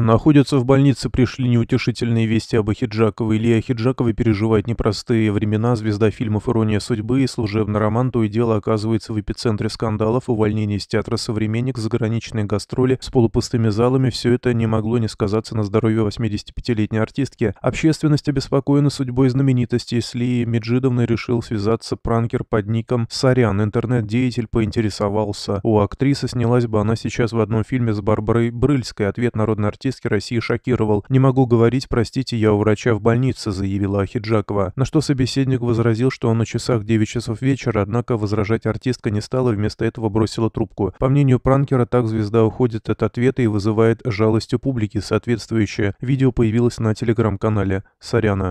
находятся в больнице, пришли неутешительные вести об Ахиджаковой. Илья Ахиджаковой переживает непростые времена, звезда фильмов «Ирония судьбы» и служебный роман то и дело оказывается в эпицентре скандалов, увольнение из театра «Современник», заграничные гастроли с полупустыми залами. Все это не могло не сказаться на здоровье 85-летней артистки. Общественность обеспокоена судьбой знаменитости. С Лией Меджидовной решил связаться пранкер под ником «Сорян». Интернет-деятель поинтересовался. У актрисы снялась бы она сейчас в одном фильме с Барбарой Брыльской. Ответ народной артистки артистки России шокировал. «Не могу говорить, простите, я у врача в больнице», — заявила Ахиджакова. На что собеседник возразил, что он на часах 9 часов вечера, однако возражать артистка не стала, вместо этого бросила трубку. По мнению пранкера, так звезда уходит от ответа и вызывает жалость у публики, соответствующее. Видео появилось на телеграм-канале Саряна.